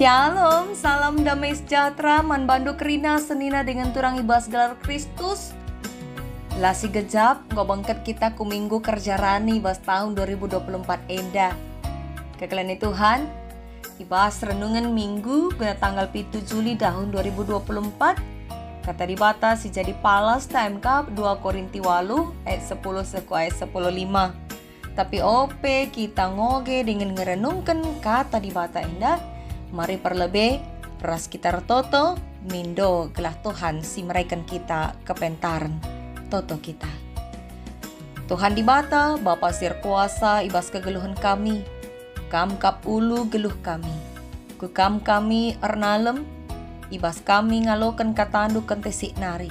Shalom, salam damai sejahtera, man bandu kerina senina dengan turang ibas gelar Kristus. Lasi gejap, ngobengket kita ku minggu kerja rani ibas tahun 2024 enda. Kekelani Tuhan, ibas renungan minggu guna tanggal pitu Juli tahun 2024. Kata di bata si jadi palas time cup 2 Korinti walu ayat 10 seku ayat 10 5. Tapi OP kita ngoge dengan ngerenungkan kata di bata indah Mari perlebe ras kita toto mindo gelah Tuhan si mereken kita kepentaran toto kita. Tuhan di mata, Bapa sir kuasa ibas kegeluhan kami. Kam kap ulu geluh kami. Kukam kami ernalem, ibas kami ngalokan katandu kentesik nari.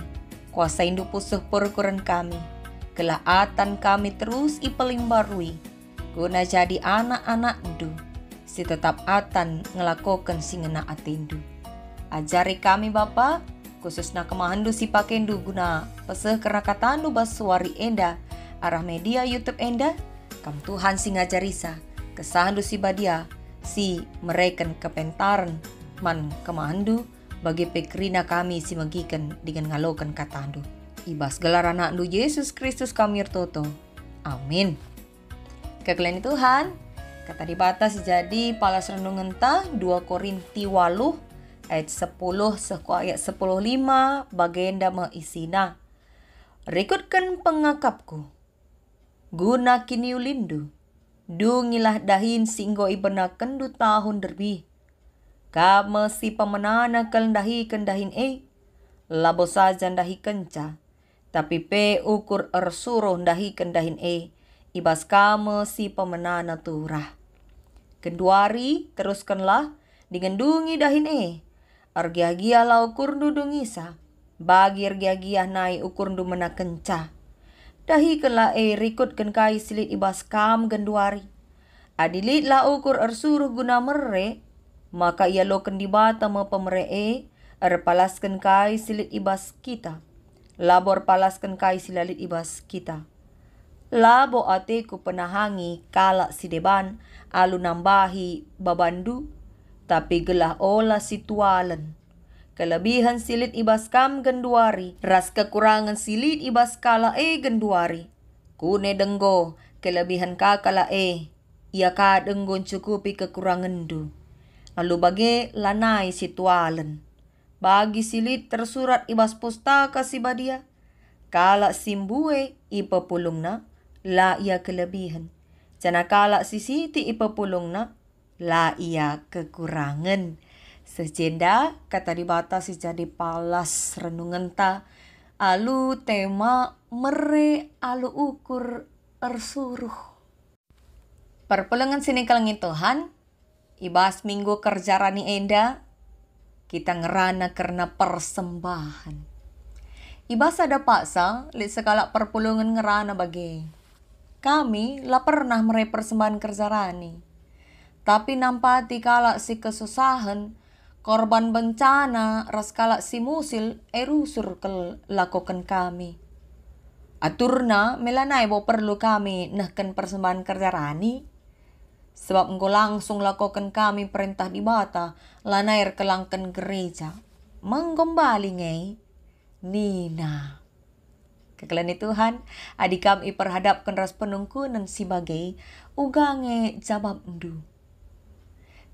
Kuasa indu pusuh perukuran kami. Kelaatan kami terus ipeling barui. Guna jadi anak-anak du. -anak si tetap atan ngelakokan ngena atendu. Ajari kami Bapa, khususnya kemahandu si pakendu guna peseh karena katandu basuari enda arah media YouTube enda kam Tuhan sing ngajarisa kesahandu si badia si mereken kepentaran man kemahandu bagi pekrina kami si megiken dengan ngalokan katandu. Ibas gelar anak Yesus Kristus kami toto. Amin. Kekelian Tuhan, kata batas jadi palas rendung entah 2 Korinti waluh ayat 10 ayat 10 5 bagenda meisina Rikutkan pengakapku guna kini lindu dungilah dahin singgo ibena kendu tahun derbi kama si pemenana kendahi kendahin e. labo saja dahi kenca tapi pe ukur ersuruh ndahi kendahin e ibas kamu si pemenana turah Kenduari teruskanlah digendungi dahine. Argia-gia lau kurdu dungisa. Bagi gia-gia nai ukurdu mena kenca. Dahikanlah e rikut kenkai silit ibas kam genduari. Adilit la ukur ersuruh guna merre. Maka ia lo di bata me pemere e. ken kai silit ibas kita. Labor palas kai silalit ibas kita. Labo ate ku penahangi kalak sideban alu nambahi babandu, tapi gelah olah situalen. Kelebihan silit ibas kam genduari, ras kekurangan silit ibas kala e genduari. Kune denggo, kelebihan kakala e, ia ka denggon cukupi kekurangan du. Lalu bagi lanai situalen. Bagi silit tersurat ibas pustaka si badia, kala simbue pulungna, la ia kelebihan. Jana kalak sisi ti pulung na la ia kekurangan. Sejenda kata si jadi palas renungan ta. Alu tema mere alu ukur ersuruh. Perpulangan sini kalangin Tuhan. Ibas minggu kerja rani enda. Kita ngerana karena persembahan. Ibas ada paksa, li sekalak perpulungan ngerana bagai. Kami lah pernah merepersembahan kerja rani. Tapi nampak kalak si kesusahan, korban bencana, ras kalak si musil, erusur ke lakukan kami. Aturna, melanai bo perlu kami nahkan persembahan kerja rani. Sebab engkau langsung lakukan kami perintah di bata, lanair kelangkan gereja. Menggembali ngei, Nina. Kegelani Tuhan, adik kami adikam iperhadap penungku penungkunan sebagai ugange jabab endu.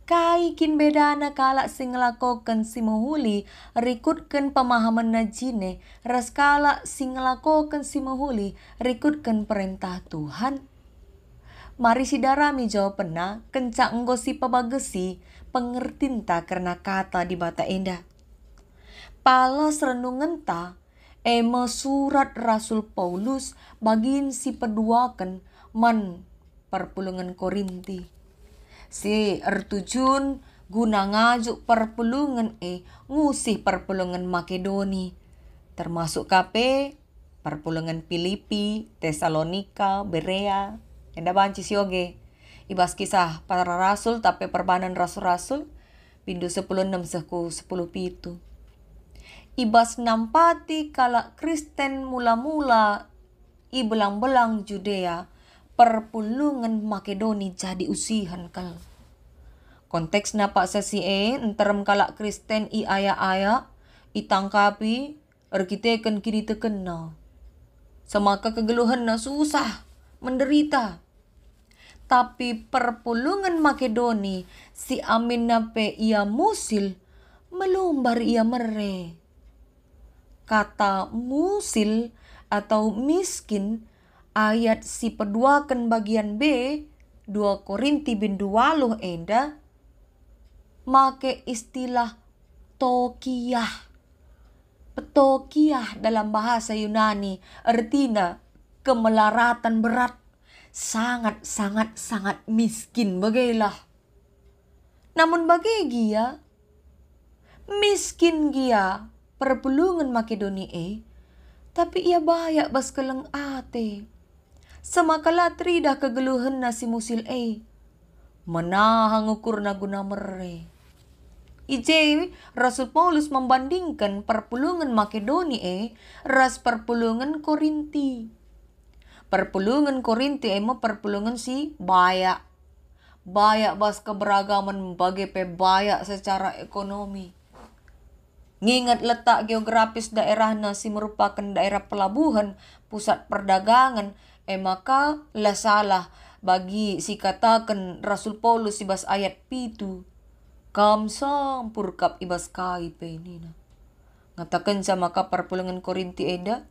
Kai kin beda na kalak sing ngelakokan si mahuli rikutkan pemahaman na jine, ras kala sing ngelakokan si mahuli rikutkan perintah Tuhan. Mari sidarami jawab pernah kencak enggo si pabagesi, pengertinta karena kata di bata endah. Palas renungan ta, Ema surat Rasul Paulus bagin si perduakan man perpulungan Korinti. Si ertujun guna ngajuk perpulungan e ngusih perpulungan Makedoni. Termasuk kape perpulungan Filipi, Tesalonika, Berea. Enda banci sioge. Ibas kisah para rasul tapi perbanan rasul-rasul. Pindu sepuluh 10 10 sepuluh pitu. Ibas nampati kalak Kristen mula-mula ibelang-belang Judea perpulungan Makedoni jadi usihan kal. Konteks napa sesi e enterem kalak Kristen i aya-aya itangkapi erkiteken kiri tekena. Semaka kegeluhan na susah, menderita. Tapi perpulungan Makedoni si Amin nape ia musil melumbar ia mereh kata musil atau miskin ayat si peduakan bagian B 2 Korinti bin loh enda make istilah tokiah petokiah dalam bahasa Yunani artinya kemelaratan berat, sangat-sangat-sangat miskin bagilah. Namun bagai gia miskin gia Makedonia e, tapi ia banyak bas keleng ate. Semakala trida kegeluhan nasi musil e. Menahang ukur naguna mere. IJ, Rasul Paulus membandingkan perpulungan Makedonia e, ras perpulungan Korinti. Perpulungan Korinti emo perpulungan si bayak. Bayak bas keberagaman pe banyak secara ekonomi. Ngingat letak geografis daerah Nasi merupakan daerah pelabuhan, pusat perdagangan, eh maka lah salah bagi si katakan Rasul Paulus ibas ayat pitu. Kam sampur purkap ibas kai penina. Ngatakan sama kapar pulangan Korinti eda,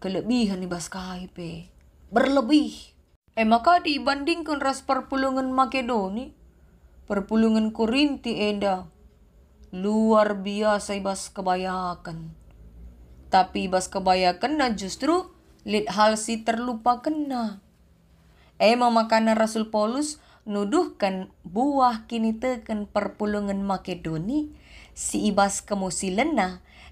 kelebihan ibas kai pe. Berlebih. Eh maka dibandingkan ras perpulungan Makedoni, perpulungan Korinti eda, Luar biasa Ibas kebayakan. Tapi Ibas kebayakan nah justru lid hal si terlupa kena. Emang makanan Rasul Paulus nuduhkan buah kini teken perpulungan Makedoni si Ibas kemusi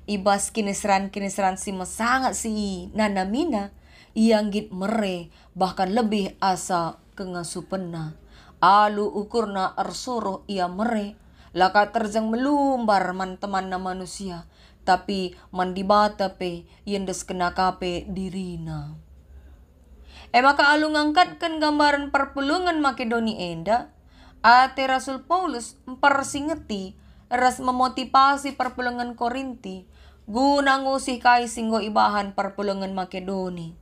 Ibas kini seran si mesangat si nanamina yang git mere bahkan lebih asa kengasupena Alu ukurna arsuruh ia mere Laka terjang melumbar man teman na manusia, tapi man dibata pe yendes kena kape dirina. E eh, makaalung angkat kan gambaran perpulungan Makedoni enda, ate Rasul Paulus mempersingeti ras memotivasi perpulungan Korinti guna ngusih kai singgo ibahan perpulungan Makedoni.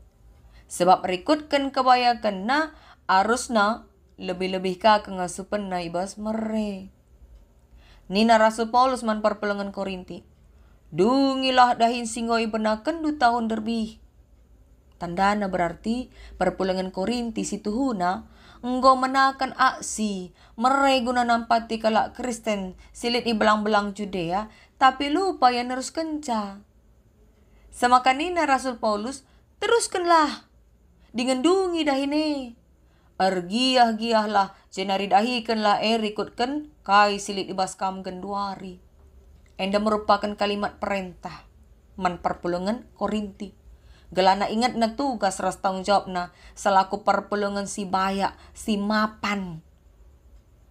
Sebab berikutkan kebayakan na arusna lebih-lebih ka kengasupen na ibas mere. Nina Rasul Paulus man perpelengan Korinti. Dungilah dahin singoi benaken du tahun derbi. Tandana berarti perpulangan Korinti situhuna enggo menakan aksi mereguna nampati kalak Kristen silit ibelang-belang Judea tapi lupa yang terus kenca. Nina Rasul Paulus teruskanlah digendungi dahine. Ergiah giahlah jenari dahikanlah erikutkan Kai silit kam genduari. Enda merupakan kalimat perintah. Man perpulungan korinti. Gelana ingat na tugas ras tanggung jawab na selaku perpulungan si bayak, si mapan.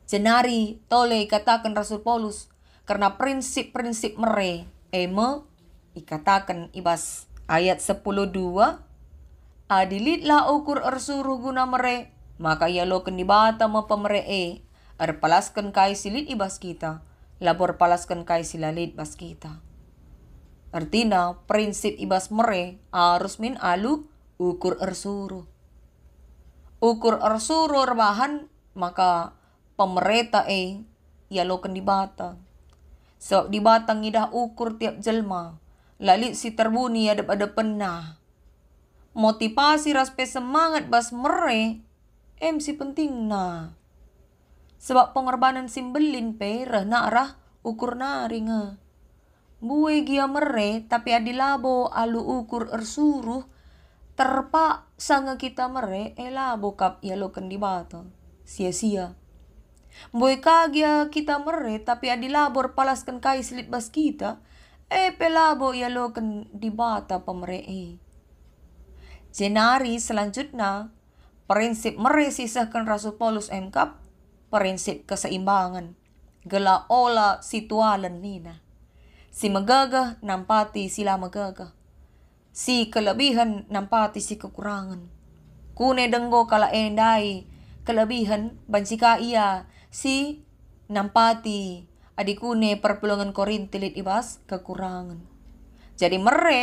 Jenari, tole katakan Rasul Paulus. Karena prinsip-prinsip mere, eme, ikatakan ibas. Ayat 10.2 Adilitlah ukur ersuruh guna mere, maka ia lo kendibata mapamere e Arpalaskan kay silit ibas kita, labor palaskan kay silalit bas kita. Artina, prinsip ibas mere, arus min alu, ukur ersuru. Ukur ersuru rebahan, maka pemereta eh, yalokan di batang. Sebab di dibata ngidah ukur tiap jelma, lalit si terbuni ada pada penah motivasi raspe semangat bas mere MC penting na. Sebab pengorbanan simbelin pe rena arah ukur naringa. Bue gia mere tapi adilabo alu ukur ersuruh terpak sanga kita mere elabo eh kap yalokan di bata. Sia-sia. Bue kagia kita mere tapi adilabor palaskan kai selit bas kita. Eh pelabo yalokan di bata pemere eh. Jenari selanjutnya prinsip mere sisahkan Rasul Paulus mkap prinsip keseimbangan, ola situalan nina. Si magaga nampati sila magaga. Si kelebihan nampati si kekurangan. Kune denggo kala endai kelebihan bansika iya si nampati adikune perpulungan korintilit ibas kekurangan. Jadi mere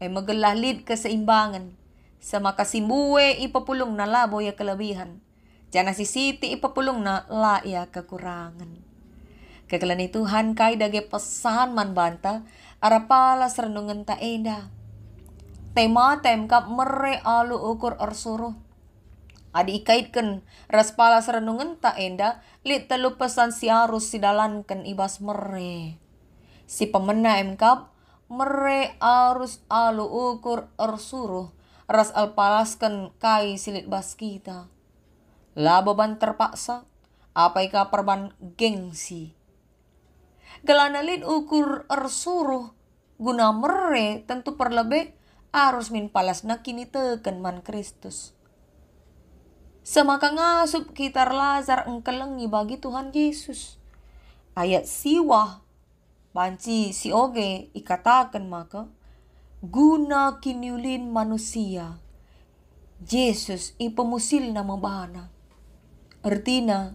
eh, ay lid keseimbangan sama makasimbue ipapulong nalabo ya kelebihan Jana si ti ipapulung na la ya kekurangan. Kekelani Tuhan kai dage pesan man banta arapala serenungan ta enda. Tema tem kap mere alu ukur or Adi ikaitkan raspala serenungan ta enda li telu pesan si sidalan ken ibas mere. Si pemena emkap mere arus alu ukur or ras alpalaskan kai silit bas kita ban terpaksa, apaika perban gengsi. Gelanalin ukur ersuruh guna mere tentu perlebe arus min palas nakini teken man Kristus. Semaka ngasup kitar Lazar engkelengi bagi Tuhan Yesus. Ayat siwa banci si oge ikatakan maka guna kiniulin manusia. Yesus ipemusil nama bana. Artinya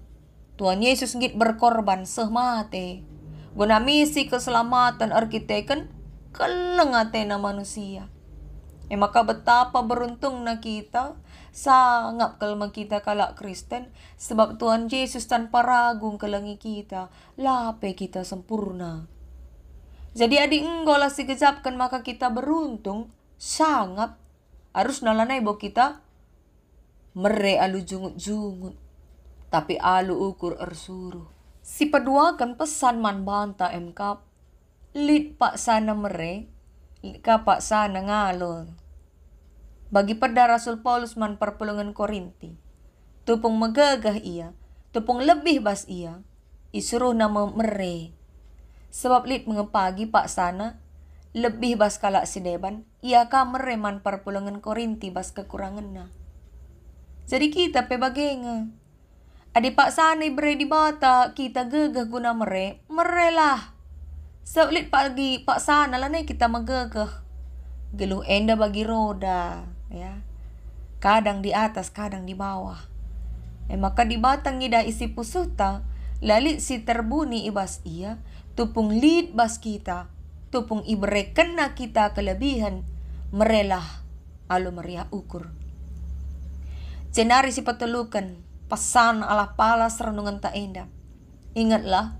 Tuhan Yesus ngit berkorban semate. Guna misi keselamatan arkiteken kan kelengate na manusia. E maka betapa beruntung na kita, sangat kalau kita kalak Kristen, sebab Tuhan Yesus tanpa ragu kelangi kita, lape kita sempurna. Jadi adik enggolah si gejapkan maka kita beruntung, sangat. harus nalanai bahwa kita mere alu jungut-jungut tapi alu ukur ersuru. Si pedua kan pesan man banta emkap, lid pak sana mere, ka pak sana ngalol. Bagi pada Rasul Paulus man perpulungan Korinti, tupung megagah ia, tupung lebih bas ia, isuruh nama mere. Sebab lid mengepagi pak sana, lebih bas kalak sideban, ia ka mereman perpulungan Korinti bas kekurangan na. Jadi kita pebagenga. Adi pak beri di bata, kita gegah guna mere, mere lah. pagi pak sana lanay kita Geluh enda bagi roda, ya. Kadang di atas, kadang di bawah. eh maka di batang ngida isi pusuta, lali si terbuni ibas ia, tupung lid bas kita, tupung ibre kena kita kelebihan, merelah, alu meriah ukur. Cenari si petelukan. Pesan ala pala renungan tak indah. Ingatlah,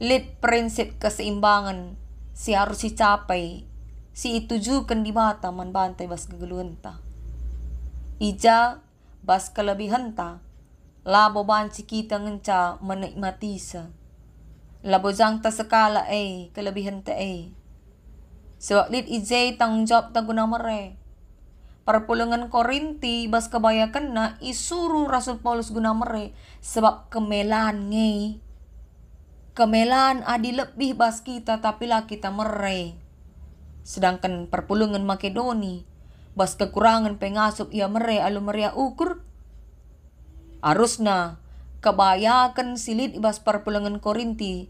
lid prinsip keseimbangan si harus dicapai, si itujukan di mata man bantai bas kegelunta. Ija bas kelebihan ta, labo banci kita ngenca menikmati sa. Labo jang ta sekala eh, kelebihan ta eh. Sebab lid ijai tanggung jawab tangguna guna Perpulangan Korinti bas kebayakan na isuru Rasul Paulus guna mere sebab kemelan ngei. Kemelan adi lebih bas kita tapi lah kita mere. Sedangkan perpulangan Makedoni bas kekurangan pengasup ia mere alu meria ukur. Arusna kebayakan silit bas perpulangan Korinti.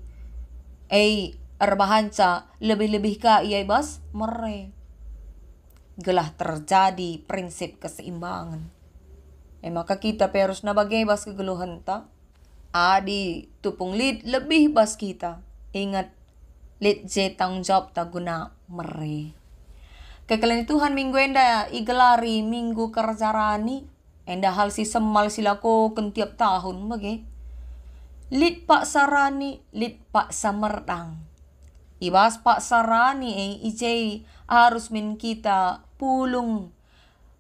Ei, erbahanca lebih-lebih ka ia bas mere gelah terjadi prinsip keseimbangan. E kita perus na bagai bas kegeluhan ta. Adi, tupung lid lebih bas kita. Ingat, lid je tang job ta guna mere. Kekalan Tuhan minggu enda igelari minggu kerjarani. Enda hal si semal silako kentiap tahun bagai. Lid pak sarani, lid pak samertang. Ibas pak sarani eh ijei harus min kita pulung.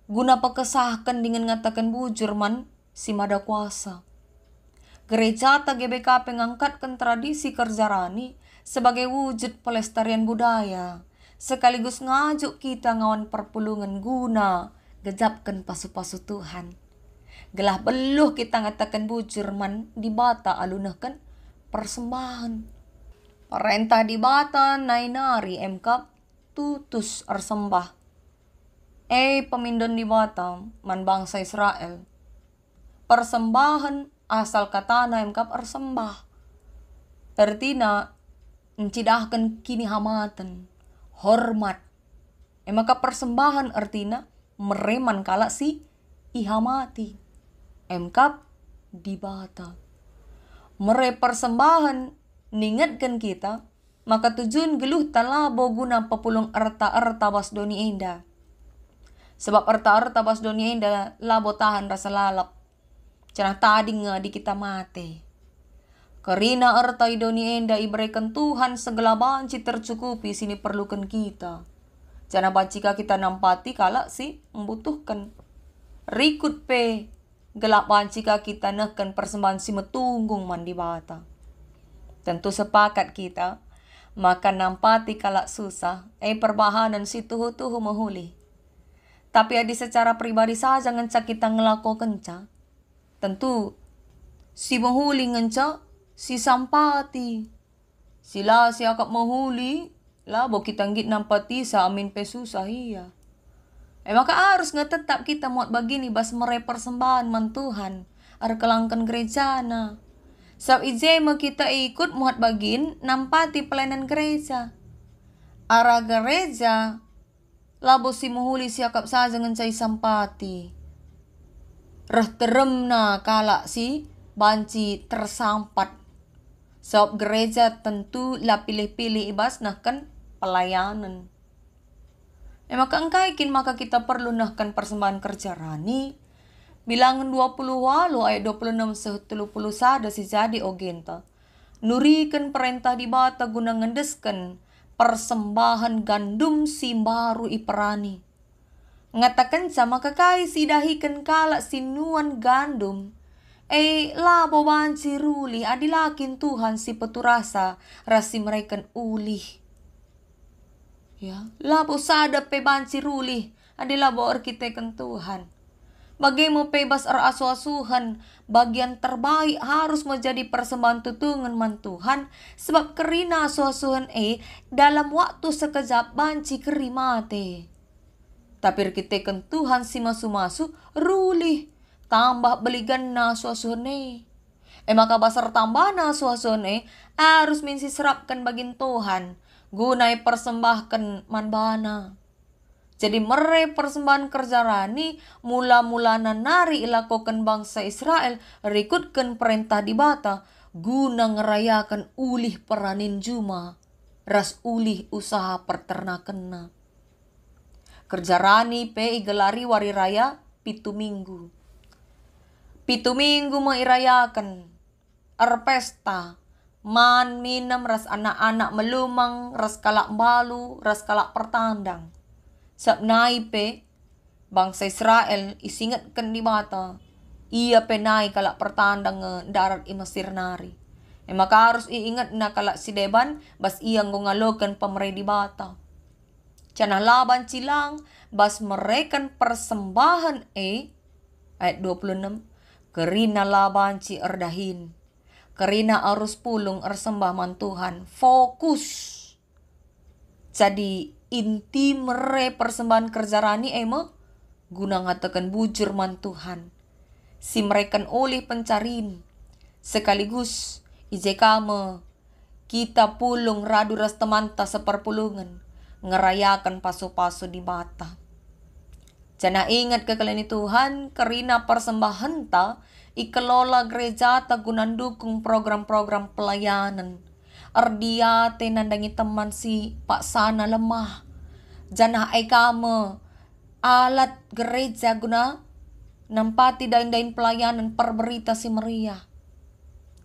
Guna pekesahkan dengan ngatakan bu Jerman si mada kuasa. Gereja ta GBK pengangkatkan tradisi kerja rani sebagai wujud pelestarian budaya, sekaligus ngajuk kita ngawan perpulungan guna gejapkan pasu-pasu Tuhan. Gelah beluh kita ngatakan bu Jerman di bata alunahkan persembahan. Perintah di bata nainari MK tutus arsembah Ei pemindun di Batam, man bangsa Israel. Persembahan asal kata katana kap ersembah, Tertina, mencidahkan kini hamatan, hormat. E maka persembahan artina mereman kalak si ihamati. Emkap Batam. Mere persembahan ningatkan kita maka tujuan geluh talabo guna pepulung erta-erta doni indah. Sebab erta-erta pas dunia ini labo tahan rasa lalap. Cara tadi di kita mati. Karena erta dunia ini iberikan Tuhan segala banci tercukupi sini perlukan kita. Cara bacika kita nampati kalak sih membutuhkan. Rikut pe gelap bancika kita neken persembahan si metunggung mandi bata. Tentu sepakat kita, maka nampati kalak susah, eh perbahanan si tuhu-tuhu menghulih. Tapi Adi secara pribadi saja ngenca kita ngelako kenca. Tentu, si menghuli ngenca, si sampati. Sila si akak menghuli, lah bo kita ngit nampati sa amin pesusah iya. Eh maka harus ngetetap kita muat begini bas mereper sembahan man Tuhan. Ar kelangkan na. Sab ije kita ikut muat bagin nampati pelayanan gereja. Arah gereja labo si muhuli si akap jangan cai sampati. Rah terem na kala si banci tersampat. Sebab gereja tentu la pilih-pilih ibas nah kan pelayanan. Eh maka engkau ikin maka kita perlu nahkan persembahan kerja rani. Bilangan 20 walu ayat 26 sehtulu puluh sada si jadi ogenta. Nurikan perintah di bata guna ngendesken persembahan gandum si baru iperani. Ngatakan sama kakai si dahi dahikan si nuan gandum. Eh, labo banci ruli adilakin Tuhan si peturasa rasi mereka ulih. Ya, labo sadap pe banci ruli adilabo arkitekan Tuhan. Bagai mau bebas or asuhan, bagian terbaik harus menjadi persembahan tutungan man Tuhan, sebab kerina asuhan e dalam waktu sekejap banci kerimate. mate. Tapi kita ken Tuhan si masu-masu ruli tambah beligan na asuhan e. E maka basar tambah na asuhan e, harus minsi serapkan bagian Tuhan, gunai persembahkan man bana. Jadi mere persembahan kerja rani mula mula nanari ilakokan bangsa Israel rikutkan perintah di bata guna ngerayakan ulih peranin juma ras ulih usaha perternakena. Kerja rani pei gelari wari raya pitu minggu. Pitu minggu mengirayakan erpesta man minem ras anak-anak melumang ras kalak balu ras kalak pertandang Sabnaipe bangsa Israel isingat di mata penai kalak pertandang darat i Mesir nari. E maka harus iingat na kalak si Deban bas ia gungalokan pemerai di bata. Canah laban cilang bas merekan persembahan e ayat 26 kerina laban ci erdahin. Kerina arus pulung ersembah Tuhan. Fokus. Jadi inti mere persembahan kerja rani ema guna ngatakan bujur man Tuhan. Si mereka oleh pencarin. Sekaligus ije kame kita pulung radu ras temanta seperpulungan ngerayakan pasu-pasu di mata. Jana ingat ke kalian Tuhan kerina persembahan ta ikelola gereja ta gunan dukung program-program pelayanan Erdia, tenandangi nandangi teman si Pak Sana lemah. Janah ekame Alat gereja guna Nampak tidak indahin pelayanan perberita si meriah.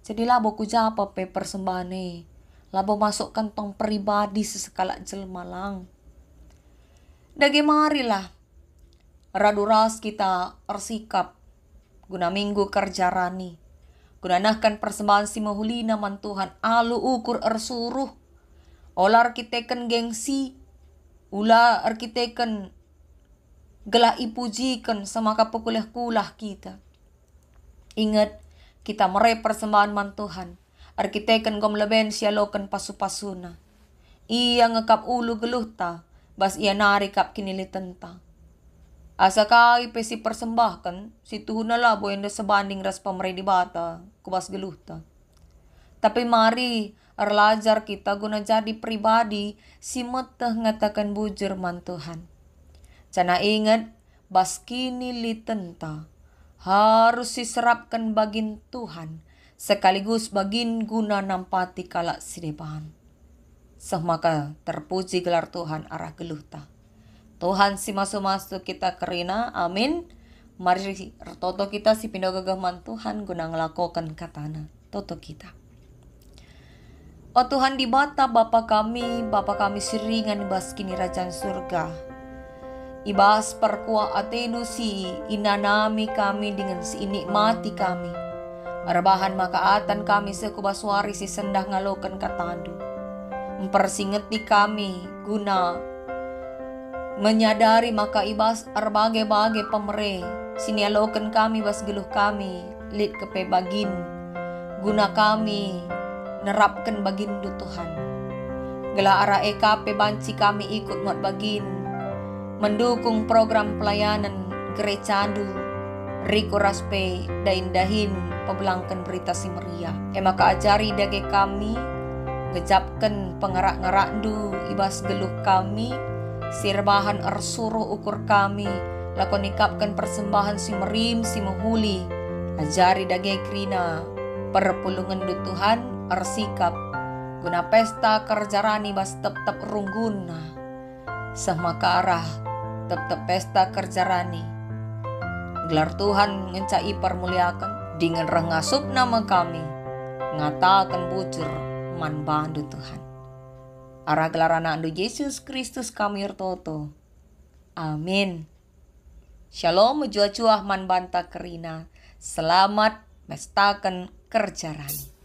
Jadi labo ku japa pe persembahane. Labo masuk kantong pribadi sesekala jelma lang. Dage marilah. Raduras kita bersikap guna minggu kerja rani kunanahkan persembahan si mahuli naman Tuhan alu ukur ersuruh. Olar kiteken gengsi. Ula arkiteken gelah ipujikan sama kapukulih kulah kita. Ingat, kita merai persembahan man Tuhan. Arkiteken gom leben sialokan pasu-pasuna. ia ngekap ulu geluh ta, bas kini narikap tentang Asa ah, pe pesi persembahkan, si nala labo yang sebanding ras pamredi bata, kubas geluhta. Tapi mari arlajar kita guna jadi pribadi si meteh ngatakan bujur man Tuhan. Cana ingat baskini li tenta harus diserapkan bagin Tuhan sekaligus bagin guna nampati kalak sidepahan. Semaka terpuji gelar Tuhan arah geluhta. Tuhan si masu-masu kita kerina. Amin. Mari toto kita si pindah gagaman Tuhan guna ngelakukan katana toto kita. Oh Tuhan di mata Bapa kami, Bapa kami seringan ibas kini rajan surga. Ibas perkuah atenu si inanami kami dengan si mati kami. maka atan kami sekubaswari si sendah ngalokan katandu. Mempersingeti kami guna menyadari maka ibas berbagai-bagai pemere sinialokan kami bas geluh kami lid kepe bagin guna kami nerapkan bagin du Tuhan gela ara EKP banci kami ikut ngot bagin mendukung program pelayanan gereja gerecandu Riko Raspe dahin pebelangkan berita si Maria emaka ajari dage kami gejapkan pengerak-ngerak du ibas geluh kami sirbahan arsuruh er ukur kami, lakon ikapkan persembahan si merim si menghuli, ajari dagai krina, perpulungan du Tuhan arsikap, er guna pesta kerjarani bas tep-tep rungguna, sama ke arah tep-tep pesta kerjarani. Gelar Tuhan ngencai permuliakan, dengan rengasup nama kami, ngatakan bujur man bandu Tuhan gelaran andu Yesus Kristus kamir toto. Amin. Shalom cuah man banta kerina. Selamat mestaken kerjaran.